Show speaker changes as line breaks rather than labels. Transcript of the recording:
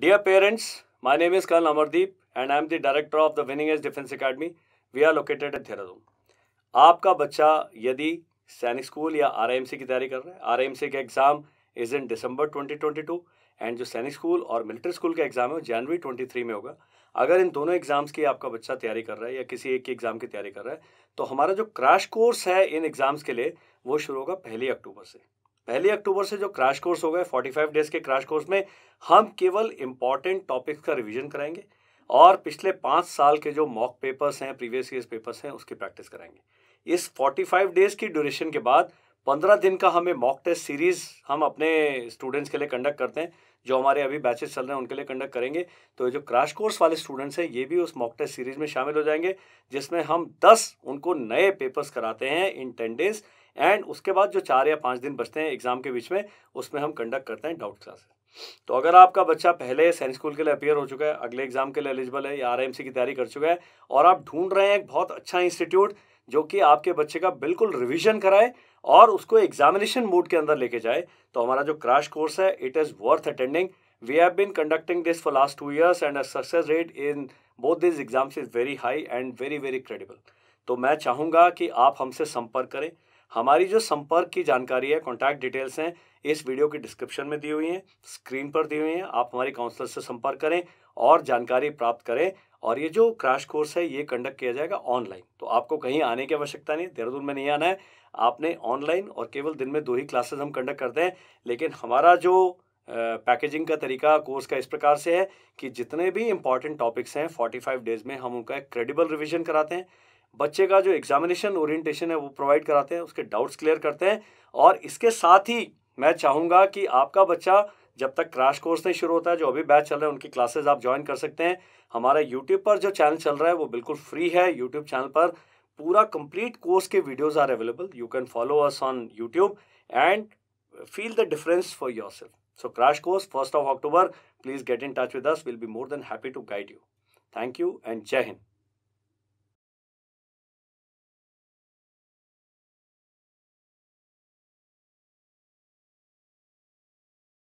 dear parents my name is Colonel Amardeep and I am the director of the winning edge defence academy we are located at Dehradun आपका बच्चा यदि सैनिक school या सी की तैयारी कर रहा है सी का exam is in December two and जो सैनिक स्कूल और मिलिट्री स्कूल का एग्ज़ाम है वो जनवरी थ्री में होगा अगर इन दोनों एग्ज़ाम्स की आपका बच्चा तैयारी कर रहा है या किसी एक की एग्ज़ाम की तैयारी कर रहा है तो हमारा जो क्रैश कोर्स है इन एग्ज़ाम्स के लिए वो शुरू होगा पहली अक्टूबर से पहली अक्टूबर से जो क्रैश कोर्स हो फोर्टी 45 डेज के क्रैश कोर्स में हम केवल इंपॉर्टेंट टॉपिक्स का रिवीजन कराएंगे और पिछले पाँच साल के जो मॉक पेपर्स हैं प्रीवियस ईयर पेपर्स हैं उसकी प्रैक्टिस कराएंगे इस 45 डेज की ड्यूरेशन के बाद 15 दिन का हमें मॉक टेस्ट सीरीज़ हम अपने स्टूडेंट्स के लिए कंडक्ट करते हैं जो हमारे अभी बैचेस चल रहे हैं उनके लिए कंडक्ट करेंगे तो जो क्रैश कोर्स वाले स्टूडेंट्स हैं ये भी उस मॉक टेस्ट सीरीज़ में शामिल हो जाएंगे जिसमें हम 10 उनको नए पेपर्स कराते हैं इन टेन डेज़ एंड उसके बाद जो चार या पाँच दिन बचते हैं एग्ज़ाम के बीच में उसमें हम कंडक्ट करते हैं डाउट क्लासेस तो अगर आपका बच्चा पहले सैनिक स्कूल के लिए अपेयर हो चुका है अगले एग्ज़ाम के लिए एलिजिबल है या आर की तैयारी कर चुका है और आप ढूंढ रहे हैं एक बहुत अच्छा इंस्टीट्यूट जो कि आपके बच्चे का बिल्कुल रिविजन कराए और उसको एग्जामिनेशन मोड के अंदर लेके जाए तो हमारा जो क्रैश कोर्स है it is worth attending we have been conducting this for last two years and a success rate in both this exams is very high and very very credible तो मैं चाहूँगा कि आप हमसे संपर्क करें हमारी जो संपर्क की जानकारी है कॉन्टैक्ट डिटेल्स हैं इस वीडियो के डिस्क्रिप्शन में दी हुई हैं स्क्रीन पर दी हुई हैं आप हमारी काउंसलर से संपर्क करें और जानकारी प्राप्त करें और ये जो क्रैश कोर्स है ये कंडक्ट किया जाएगा ऑनलाइन तो आपको कहीं आने की आवश्यकता नहीं देहरादून में नहीं आना है आपने ऑनलाइन और केवल दिन में दो ही क्लासेस हम कंडक्ट करते हैं लेकिन हमारा जो पैकेजिंग का तरीका कोर्स का इस प्रकार से है कि जितने भी इंपॉर्टेंट टॉपिक्स हैं 45 डेज में हम उनका एक क्रेडिबल रिविजन कराते हैं बच्चे का जो एग्जामिनेशन ओरिएंटेशन है वो प्रोवाइड कराते हैं उसके डाउट्स क्लियर करते हैं और इसके साथ ही मैं चाहूँगा कि आपका बच्चा जब तक क्रैश कोर्स नहीं शुरू होता है जो अभी बैच चल रहा है उनकी क्लासेज आप ज्वाइन कर सकते हैं हमारा यूट्यूब पर जो चैनल चल रहा है वो बिल्कुल फ्री है यूट्यूब चैनल पर पूरा कंप्लीट कोर्स के videos are available you can follow us on YouTube and feel the difference for yourself so crash course first of October please get in touch with us will be more than happy to guide you thank you and जय हिंद